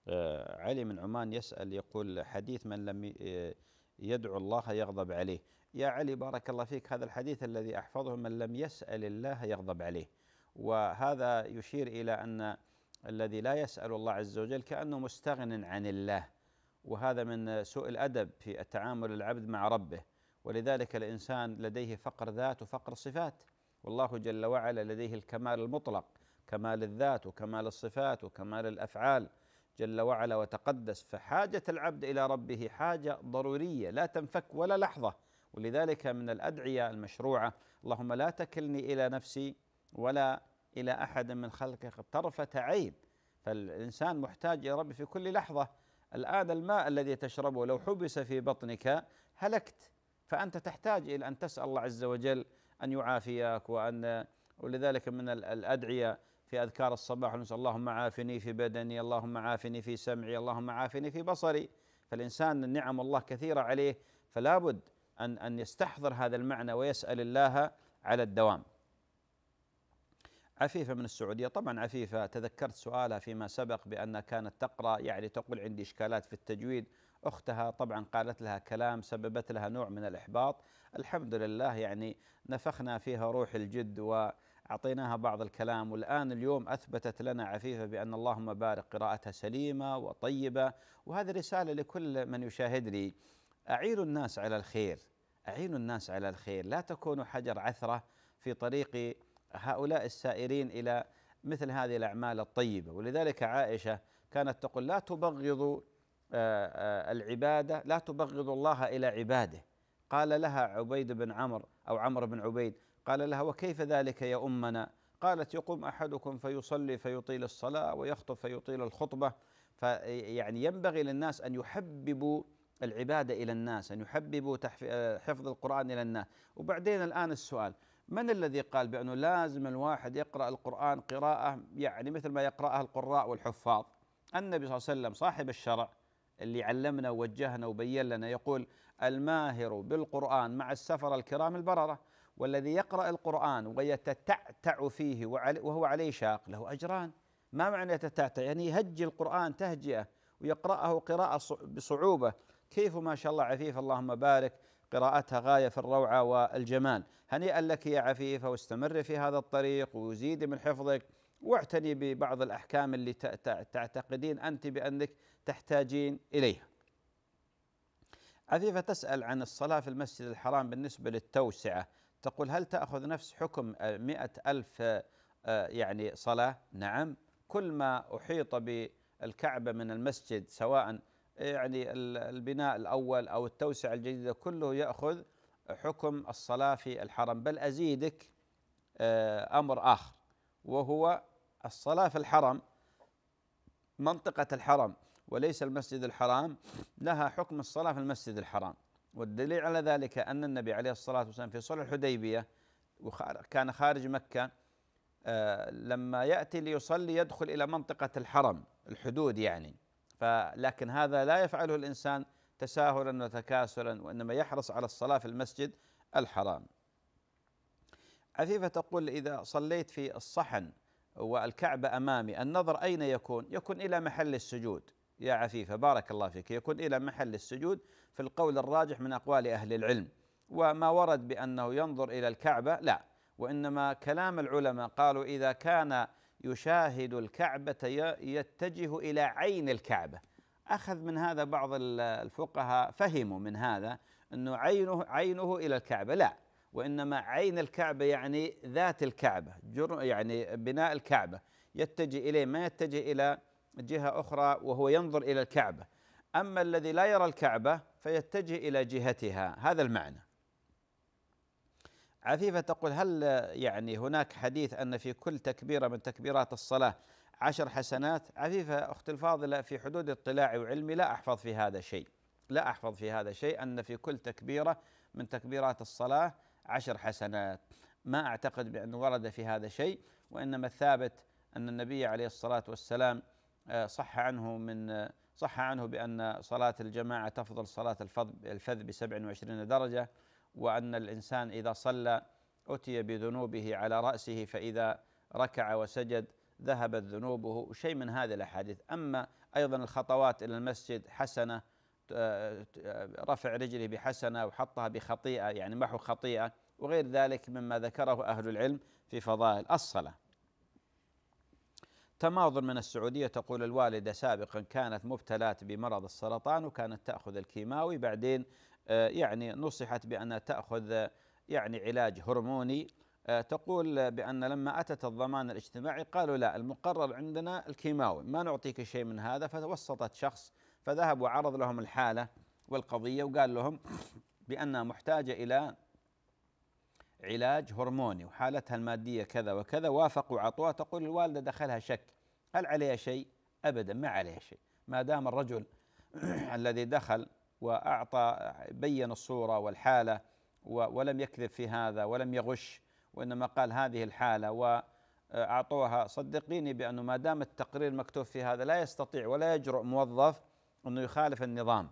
أه، علي من عمان يسال يقول حديث من لم أه، يدعو الله يغضب عليه يا علي بارك الله فيك هذا الحديث الذي احفظه من لم يسال الله يغضب عليه وهذا يشير الى ان الذي لا يسال الله عز وجل كانه مستغن عن الله وهذا من سوء الادب في التعامل العبد مع ربه ولذلك الانسان لديه فقر ذات وفقر صفات والله جل وعلا لديه الكمال المطلق كمال الذات وكمال الصفات وكمال الافعال جل وعلا وتقدس فحاجه العبد الى ربه حاجه ضروريه لا تنفك ولا لحظه ولذلك من الادعيه المشروعه اللهم لا تكلني الى نفسي ولا إلى أحد من خلقه طرفة عين فالإنسان محتاج إلى ربه في كل لحظة الآن الماء الذي تشربه لو حبس في بطنك هلكت فأنت تحتاج إلى أن تسأل الله عز وجل أن يعافيك وأن ولذلك من الأدعية في أذكار الصباح نسأل اللهم عافني في بدني اللهم عافني في سمعي اللهم عافني في بصري فالإنسان نعم الله كثيرة عليه فلا بد أن أن يستحضر هذا المعنى ويسأل الله على الدوام عفيفة من السعودية طبعا عفيفة تذكرت سؤالها فيما سبق بأنها كانت تقرأ يعني تقول عندي إشكالات في التجويد أختها طبعا قالت لها كلام سببت لها نوع من الإحباط الحمد لله يعني نفخنا فيها روح الجد وأعطيناها بعض الكلام والآن اليوم أثبتت لنا عفيفة بأن اللهم بارك قراءتها سليمة وطيبة وهذه رسالة لكل من يشاهدني أعينوا الناس على الخير أعينوا الناس على الخير لا تكونوا حجر عثرة في طريق هؤلاء السائرين الى مثل هذه الاعمال الطيبه ولذلك عائشه كانت تقول لا تبغضوا آه، آه، العباده لا تبغض الله الى عباده قال لها عبيد بن عمرو او عمرو بن عبيد قال لها وكيف ذلك يا امنا قالت يقوم احدكم فيصلي فيطيل الصلاه ويخطب فيطيل الخطبه فيعني ينبغي للناس ان يحببوا العباده الى الناس ان يحببوا آه، حفظ القران الى الناس وبعدين الان السؤال من الذي قال بأنه لازم الواحد يقرأ القرآن قراءة يعني مثل ما يقرأها القراء والحفاظ النبي صلى الله عليه وسلم صاحب الشرع اللي علمنا ووجهنا وبين لنا يقول الماهر بالقرآن مع السفر الكرام البررة والذي يقرأ القرآن ويتتعتع فيه وهو عليه شاق له أجران ما معنى يتتعتع يعني يهجي القرآن تهجئة ويقرأه قراءة بصعوبة كيف ما شاء الله عفيف اللهم بارك قراءتها غاية في الروعة والجمال هنيئا لك يا عفيفة واستمر في هذا الطريق وزيدي من حفظك واعتني ببعض الأحكام اللي تعتقدين أنت بأنك تحتاجين إليها عفيفة تسأل عن الصلاة في المسجد الحرام بالنسبة للتوسعة تقول هل تأخذ نفس حكم مئة ألف آه، يعني صلاة نعم كل ما أحيط بالكعبة من المسجد سواء يعني البناء الأول أو التوسعة الجديدة كله يأخذ حكم الصلاة في الحرم بل أزيدك آه، أمر آخر وهو الصلاة في الحرم منطقة الحرم وليس المسجد الحرام لها حكم الصلاة في المسجد الحرام والدليل على ذلك أن النبي عليه الصلاة والسلام في صلح الحديبية كان خارج مكة آه، لما يأتي ليصلي يدخل إلى منطقة الحرم الحدود يعني فلكن هذا لا يفعله الانسان تساهلا وتكاسلا وانما يحرص على الصلاه في المسجد الحرام. عفيفه تقول اذا صليت في الصحن والكعبه امامي النظر اين يكون؟ يكون الى محل السجود يا عفيفه بارك الله فيك يكون الى محل السجود في القول الراجح من اقوال اهل العلم وما ورد بانه ينظر الى الكعبه لا وانما كلام العلماء قالوا اذا كان يشاهد الكعبة يتجه إلى عين الكعبة أخذ من هذا بعض الفقهاء فهموا من هذا أنه عينه, عينه إلى الكعبة لا وإنما عين الكعبة يعني ذات الكعبة يعني بناء الكعبة يتجه إليه ما يتجه إلى جهة أخرى وهو ينظر إلى الكعبة أما الذي لا يرى الكعبة فيتجه إلى جهتها هذا المعنى عفيفة تقول هل يعني هناك حديث أن في كل تكبيرة من تكبيرات الصلاة عشر حسنات عفيفة أخت الفاضلة في حدود اطلاعي وعلمي لا أحفظ في هذا شيء لا أحفظ في هذا شيء أن في كل تكبيرة من تكبيرات الصلاة عشر حسنات ما أعتقد بأنه ورد في هذا شيء وإنما الثابت أن النبي عليه الصلاة والسلام آه، صح عنه من صح عنه بأن صلاة الجماعة تفضل صلاة الفذ ب 27 درجة وأن الإنسان إذا صلى أتي بذنوبه على رأسه فإذا ركع وسجد ذهبت ذنوبه شيء من هذه الأحاديث أما أيضا الخطوات إلى المسجد حسنة رفع رجله بحسنة وحطها بخطيئة يعني محو خطيئة وغير ذلك مما ذكره أهل العلم في فضائل الصلاة تماضل من السعودية تقول الوالدة سابقا كانت مبتلاة بمرض السرطان وكانت تأخذ الكيماوي بعدين آه، يعني نصحت بأن تأخذ آه، يعني علاج هرموني آه، تقول بأن لما أتت الضمان الاجتماعي قالوا لا المقرر عندنا الكيماوي ما نعطيك شيء من هذا فتوسطت شخص فذهب وعرض لهم الحالة والقضية وقال لهم بأنها محتاجة إلى علاج هرموني وحالتها المادية كذا وكذا وافقوا عطوها تقول الوالدة دخلها شك هل عليها شيء؟ أبدا ما عليها شيء ما دام الرجل الذي دخل واعطى بين الصوره والحاله ولم يكذب في هذا ولم يغش وانما قال هذه الحاله واعطوها صدقيني بانه ما دام التقرير مكتوب في هذا لا يستطيع ولا يجرؤ موظف انه يخالف النظام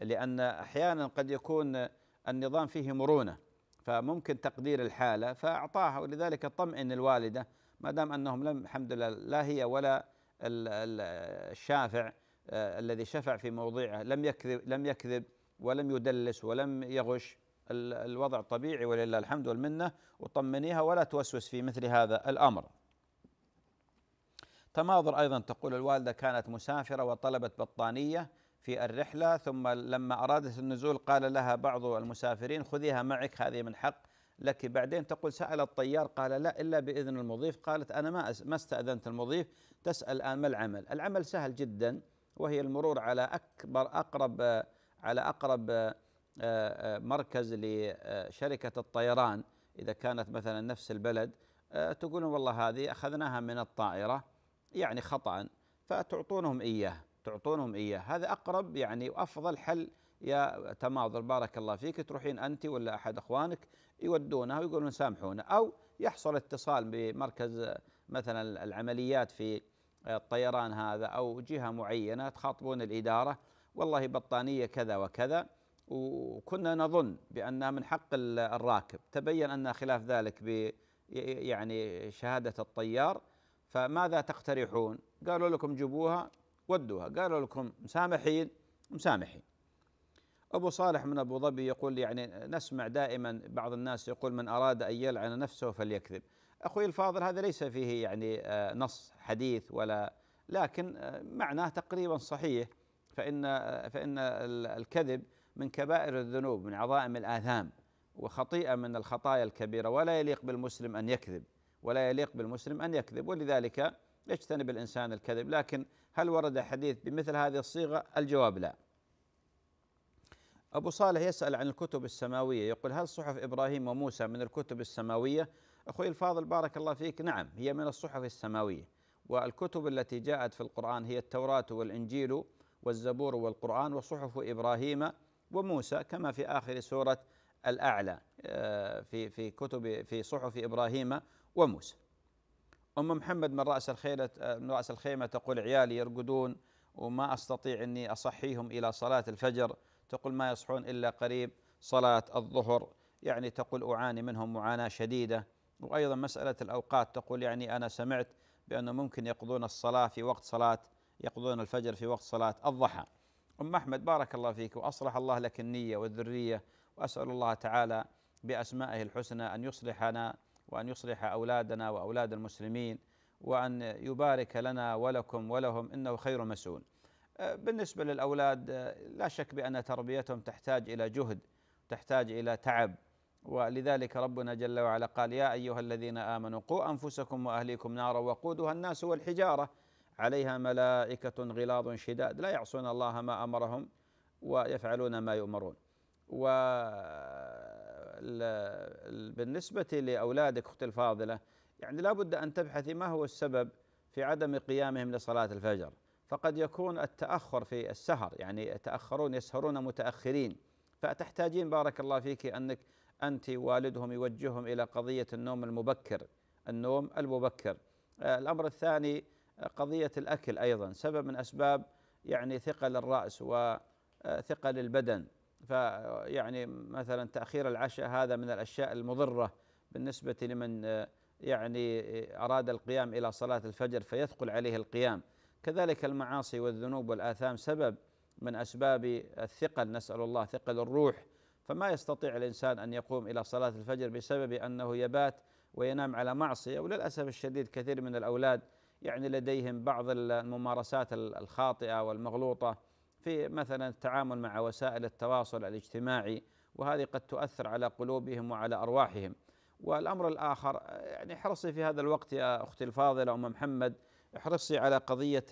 لان احيانا قد يكون النظام فيه مرونه فممكن تقدير الحاله فاعطاها ولذلك طمئن الوالده ما دام انهم لم الحمد لله لا هي ولا الشافع آه، الذي شفع في موضعه لم يكذب لم يكذب ولم يدلس ولم يغش الوضع طبيعي ولله الحمد والمنه وطمنيها ولا توسوس في مثل هذا الامر. تماضر ايضا تقول الوالده كانت مسافره وطلبت بطانيه في الرحله ثم لما ارادت النزول قال لها بعض المسافرين خذيها معك هذه من حق لك بعدين تقول سأل الطيار قال لا إلا بإذن المضيف قالت أنا ما ما استأذنت المضيف تسأل الآن ما العمل العمل سهل جدا وهي المرور على أكبر أقرب على أقرب آه، آه، مركز لشركة الطيران إذا كانت مثلا نفس البلد آه، تقولون والله هذه أخذناها من الطائرة يعني خطأ فتعطونهم إياه تعطونهم إياه هذا أقرب يعني وأفضل حل يا تماضل بارك الله فيك تروحين أنت ولا أحد أخوانك يودونها ويقولون سامحونا أو يحصل اتصال بمركز مثلا العمليات في الطيران هذا أو جهة معينة تخاطبون الإدارة والله بطانية كذا وكذا وكنا نظن بأنها من حق الراكب تبين أن خلاف ذلك ب يعني شهادة الطيار فماذا تقترحون قالوا لكم جيبوها ودوها قالوا لكم مسامحين مسامحين أبو صالح من أبو ظبي يقول يعني نسمع دائما بعض الناس يقول من أراد أن يلعن نفسه فليكذب أخوي الفاضل هذا ليس فيه يعني آه، نص حديث ولا لكن آه، معناه تقريبا صحيح فإن آه، فإن الكذب من كبائر الذنوب من عظائم الآثام وخطيئة من الخطايا الكبيرة ولا يليق بالمسلم أن يكذب ولا يليق بالمسلم أن يكذب ولذلك يجتنب الإنسان الكذب لكن هل ورد حديث بمثل هذه الصيغة الجواب لا أبو صالح يسأل عن الكتب السماوية يقول هل صحف إبراهيم وموسى من الكتب السماوية أخوي الفاضل بارك الله فيك نعم هي من الصحف السماوية والكتب التي جاءت في القرآن هي التوراة والإنجيل والزبور والقرآن وصحف إبراهيم وموسى كما في آخر سورة الأعلى آه، في في كتب في صحف إبراهيم وموسى أم محمد من رأس الخيلة آه، من رأس الخيمة تقول عيالي يرقدون وما أستطيع أني أصحيهم إلى صلاة الفجر تقول ما يصحون إلا قريب صلاة الظهر يعني تقول أعاني منهم معاناة شديدة وأيضا مسألة الأوقات تقول يعني أنا سمعت بأنه ممكن يقضون الصلاة في وقت صلاة يقضون الفجر في وقت صلاة الضحى أم أحمد بارك الله فيك وأصلح الله لك النية والذرية وأسأل الله تعالى بأسمائه الحسنى أن يصلحنا وأن يصلح أولادنا وأولاد المسلمين وأن يبارك لنا ولكم ولهم إنه خير مسؤول بالنسبة للأولاد لا شك بأن تربيتهم تحتاج إلى جهد تحتاج إلى تعب ولذلك ربنا جل وعلا قال يا أيها الذين آمنوا قوا أنفسكم وأهليكم نارا وقودها الناس والحجارة عليها ملائكة غلاظ شداد لا يعصون الله ما أمرهم ويفعلون ما يؤمرون و بالنسبه لأولادك أختي الفاضلة يعني لابد أن تبحثي ما هو السبب في عدم قيامهم لصلاة الفجر فقد يكون التأخر في السهر يعني يتأخرون يسهرون متأخرين فتحتاجين بارك الله فيك أنك أنت والدهم يوجههم إلى قضية النوم المبكر النوم المبكر آه، الأمر الثاني آه، قضية الأكل أيضا سبب من أسباب يعني ثقل الرأس وثقل آه، البدن فيعني مثلا تأخير العشاء هذا من الأشياء المضرة بالنسبة لمن يعني أراد القيام إلى صلاة الفجر فيثقل عليه القيام كذلك المعاصي والذنوب والآثام سبب من أسباب الثقل نسأل الله ثقل الروح فما يستطيع الإنسان أن يقوم إلى صلاة الفجر بسبب أنه يبات وينام على معصية وللأسف الشديد كثير من الأولاد يعني لديهم بعض الممارسات الخاطئة والمغلوطة في مثلا التعامل مع وسائل التواصل الاجتماعي وهذه قد تؤثر على قلوبهم وعلى أرواحهم والأمر الآخر يعني احرصي في هذا الوقت يا أختي الفاضلة أم محمد احرصي على قضية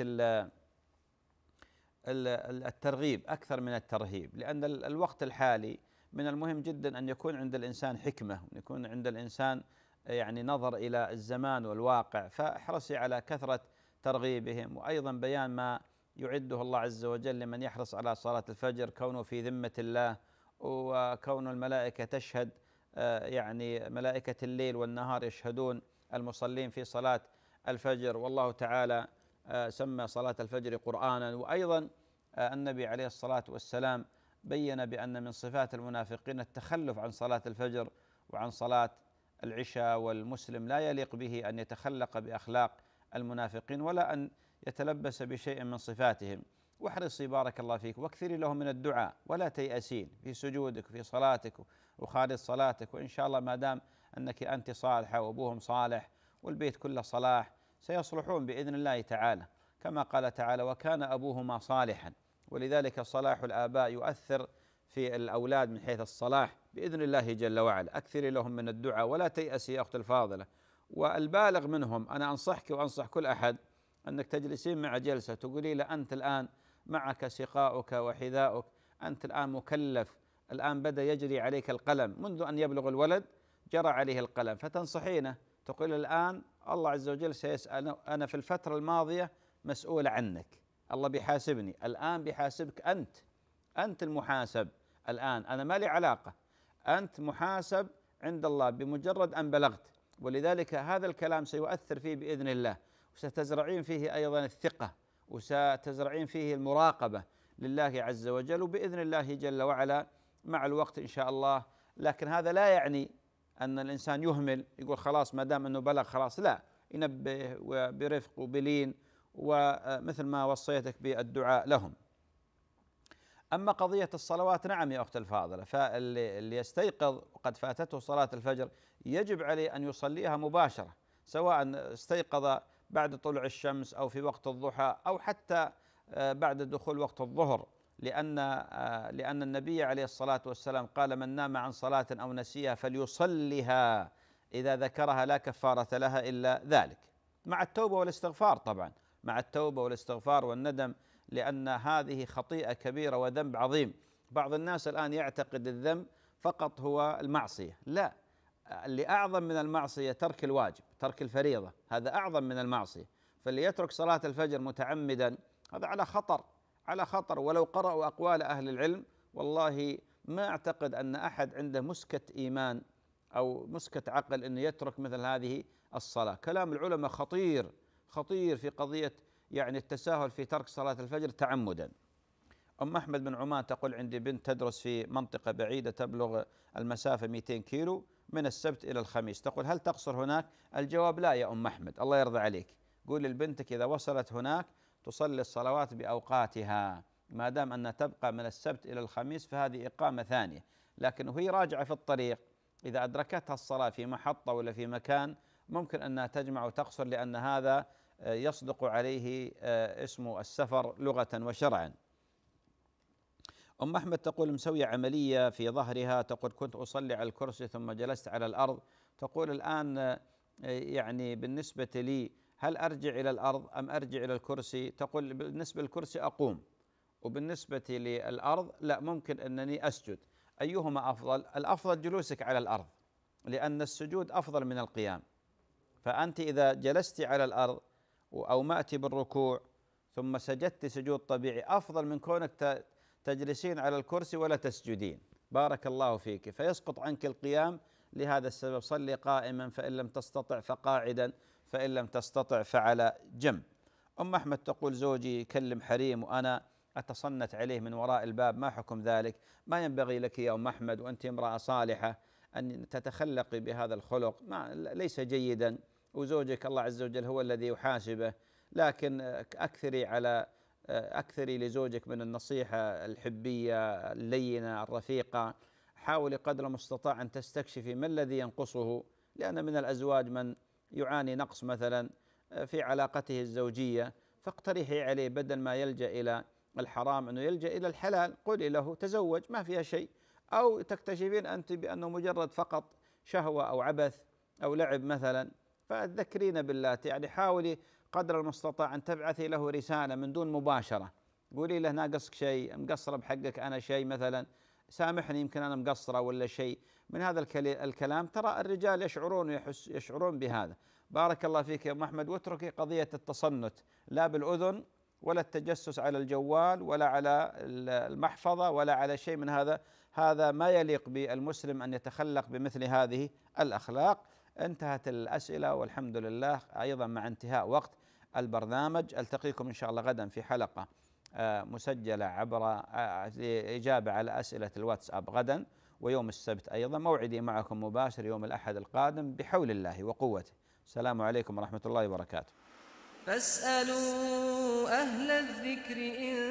الترغيب أكثر من الترهيب لأن الوقت الحالي من المهم جدا ان يكون عند الانسان حكمه ان يكون عند الانسان يعني نظر الى الزمان والواقع فاحرصي على كثره ترغيبهم وايضا بيان ما يعده الله عز وجل لمن يحرص على صلاه الفجر كونه في ذمه الله وكون الملائكه تشهد آه، يعني ملائكه الليل والنهار يشهدون المصلين في صلاه الفجر والله تعالى آه، سمى صلاه الفجر قرانا وايضا آه، النبي عليه الصلاه والسلام بين بأن من صفات المنافقين التخلف عن صلاة الفجر وعن صلاة العشاء والمسلم لا يليق به أن يتخلق بأخلاق المنافقين ولا أن يتلبس بشيء من صفاتهم واحرصي بارك الله فيك واكثري لهم من الدعاء ولا تيأسين في سجودك في صلاتك وخارج صلاتك وإن شاء الله ما دام أنك أنت صالحة وأبوهم صالح والبيت كله صلاح سيصلحون بإذن الله تعالى كما قال تعالى وكان أبوهما صالحا ولذلك صلاح الآباء يؤثر في الأولاد من حيث الصلاح بإذن الله جل وعلا أكثر لهم من الدعاء ولا تيأسي يا أخت الفاضلة والبالغ منهم أنا أنصحك وأنصح كل أحد أنك تجلسين مع جلسة تقولي له أنت الآن معك سقاؤك وحذاؤك أنت الآن مكلف الآن بدأ يجري عليك القلم منذ أن يبلغ الولد جرى عليه القلم فتنصحينه تقول الآن الله عز وجل سيسأل أنا في الفترة الماضية مسؤول عنك الله بيحاسبني الآن بيحاسبك أنت أنت المحاسب الآن أنا ما لي علاقة أنت محاسب عند الله بمجرد أن بلغت ولذلك هذا الكلام سيؤثر فيه بإذن الله وستزرعين فيه أيضا الثقة وستزرعين فيه المراقبة لله عز وجل وبإذن الله جل وعلا مع الوقت إن شاء الله لكن هذا لا يعني أن الإنسان يهمل يقول خلاص ما دام أنه بلغ خلاص لا ينبه وبرفق وبلين ومثل ما وصيتك بالدعاء لهم أما قضية الصلوات نعم يا أخت الفاضلة فاللي يستيقظ وقد فاتته صلاة الفجر يجب عليه أن يصليها مباشرة سواء استيقظ بعد طلوع الشمس أو في وقت الضحى أو حتى آه، بعد دخول وقت الظهر لأن آه، لأن النبي عليه الصلاة والسلام قال من نام عن صلاة أو نسيها فليصلها إذا ذكرها لا كفارة لها إلا ذلك مع التوبة والاستغفار طبعا مع التوبه والاستغفار والندم لان هذه خطيئه كبيره وذنب عظيم بعض الناس الان يعتقد الذنب فقط هو المعصيه لا اللي اعظم من المعصيه ترك الواجب ترك الفريضه هذا اعظم من المعصيه فاللي يترك صلاه الفجر متعمدا هذا على خطر على خطر ولو قرأوا أقوال أهل العلم والله ما أعتقد أن أحد عنده مسكة إيمان أو مسكة عقل أنه يترك مثل هذه الصلاة كلام العلماء خطير خطير في قضية يعني التساهل في ترك صلاة الفجر تعمدا أم أحمد بن عمان تقول عندي بنت تدرس في منطقة بعيدة تبلغ المسافة 200 كيلو من السبت إلى الخميس تقول هل تقصر هناك الجواب لا يا أم أحمد الله يرضى عليك قول لبنتك إذا وصلت هناك تصلي الصلوات بأوقاتها ما دام أنها تبقى من السبت إلى الخميس فهذه إقامة ثانية لكن وهي راجعة في الطريق إذا أدركتها الصلاة في محطة ولا في مكان ممكن أنها تجمع وتقصر لأن هذا آه، يصدق عليه آه، اسم السفر لغة وشرعا أم أحمد تقول مسوية عملية في ظهرها تقول كنت أصلي على الكرسي ثم جلست على الأرض تقول الآن آه، يعني بالنسبة لي هل أرجع إلى الأرض أم أرجع إلى الكرسي تقول بالنسبة للكرسي أقوم وبالنسبة للأرض لا ممكن أنني أسجد أيهما أفضل الأفضل جلوسك على الأرض لأن السجود أفضل من القيام فأنت إذا جلست على الأرض أو مأتي بالركوع ثم سجدت سجود طبيعي أفضل من كونك تجلسين على الكرسي ولا تسجدين بارك الله فيك فيسقط عنك القيام لهذا السبب صلي قائما فإن لم تستطع فقاعدا فإن لم تستطع فعلى جنب أم أحمد تقول زوجي يكلم حريم وأنا أتصنت عليه من وراء الباب ما حكم ذلك ما ينبغي لك يا أم أحمد وأنت امرأة صالحة أن تتخلقي بهذا الخلق ما ليس جيدا وزوجك الله عز وجل هو الذي يحاسبه لكن أكثري على أكثري لزوجك من النصيحة الحبية اللينة الرفيقة حاولي قدر المستطاع أن تستكشفي ما الذي ينقصه لأن من الأزواج من يعاني نقص مثلا في علاقته الزوجية فاقترحي عليه بدل ما يلجأ إلى الحرام أنه يلجأ إلى الحلال قولي له تزوج ما فيها شيء أو تكتشفين أنت بأنه مجرد فقط شهوة أو عبث أو لعب مثلا فتذكرين بالله يعني حاولي قدر المستطاع أن تبعثي له رسالة من دون مباشرة قولي له ناقصك شيء مقصرة بحقك أنا شيء مثلا سامحني يمكن أنا مقصرة ولا شيء من هذا الكلام ترى الرجال يشعرون ويحس يشعرون بهذا بارك الله فيك يا أم أحمد واتركي قضية التصنت لا بالأذن ولا التجسس على الجوال ولا على المحفظه ولا على شيء من هذا هذا ما يليق بالمسلم ان يتخلق بمثل هذه الاخلاق انتهت الاسئله والحمد لله ايضا مع انتهاء وقت البرنامج التقيكم ان شاء الله غدا في حلقه آه، مسجله عبر آه، اجابه على اسئله الواتساب غدا ويوم السبت ايضا موعدي معكم مباشر يوم الاحد القادم بحول الله وقوته السلام عليكم ورحمه الله وبركاته فاسألوا أهل الذكر إن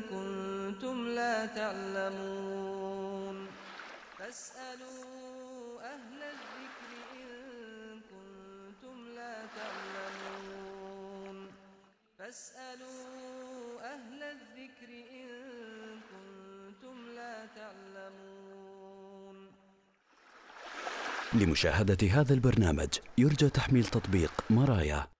كنتم لا تعلمون فاسألوا أهل الذكر إن كنتم لا تعلمون فاسألوا أهل الذكر إن كنتم لا تعلمون لمشاهدة هذا البرنامج يرجى تحميل تطبيق مرايا